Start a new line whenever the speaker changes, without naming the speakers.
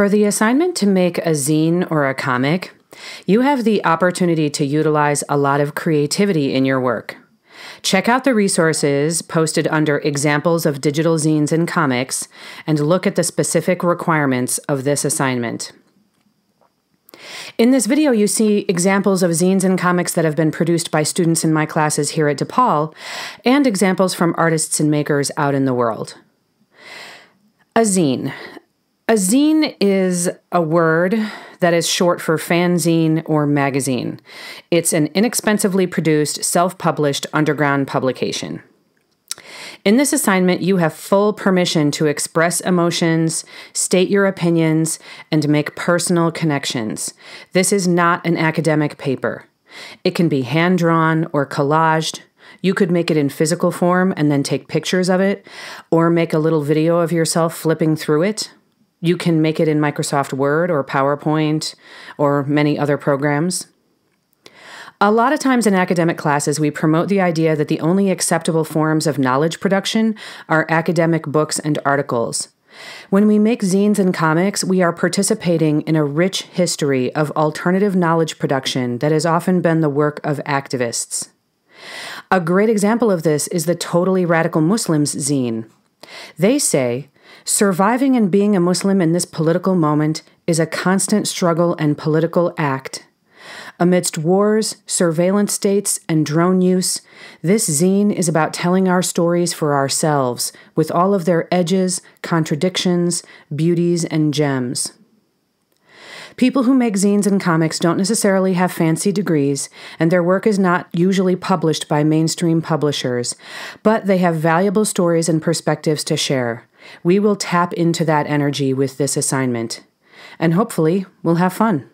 For the assignment to make a zine or a comic, you have the opportunity to utilize a lot of creativity in your work. Check out the resources posted under Examples of Digital Zines and Comics and look at the specific requirements of this assignment. In this video, you see examples of zines and comics that have been produced by students in my classes here at DePaul and examples from artists and makers out in the world. A zine. A zine is a word that is short for fanzine or magazine. It's an inexpensively produced, self published underground publication. In this assignment, you have full permission to express emotions, state your opinions, and make personal connections. This is not an academic paper. It can be hand drawn or collaged. You could make it in physical form and then take pictures of it, or make a little video of yourself flipping through it. You can make it in Microsoft Word or PowerPoint or many other programs. A lot of times in academic classes, we promote the idea that the only acceptable forms of knowledge production are academic books and articles. When we make zines and comics, we are participating in a rich history of alternative knowledge production that has often been the work of activists. A great example of this is the Totally Radical Muslims zine. They say Surviving and being a Muslim in this political moment is a constant struggle and political act. Amidst wars, surveillance states, and drone use, this zine is about telling our stories for ourselves, with all of their edges, contradictions, beauties, and gems. People who make zines and comics don't necessarily have fancy degrees, and their work is not usually published by mainstream publishers, but they have valuable stories and perspectives to share. We will tap into that energy with this assignment, and hopefully, we'll have fun.